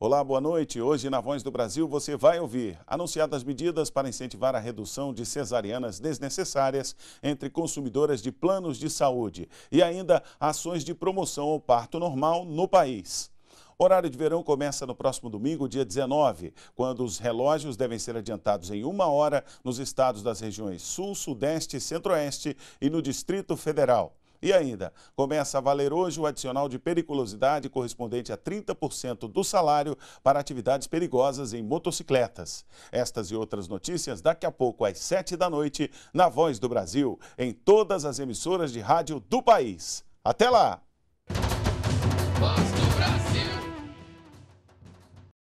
Olá, boa noite. Hoje na Voz do Brasil você vai ouvir anunciadas medidas para incentivar a redução de cesarianas desnecessárias entre consumidoras de planos de saúde e ainda ações de promoção ao parto normal no país. Horário de verão começa no próximo domingo, dia 19, quando os relógios devem ser adiantados em uma hora nos estados das regiões Sul, Sudeste, Centro-Oeste e no Distrito Federal. E ainda, começa a valer hoje o adicional de periculosidade correspondente a 30% do salário para atividades perigosas em motocicletas. Estas e outras notícias daqui a pouco às 7 da noite na Voz do Brasil, em todas as emissoras de rádio do país. Até lá!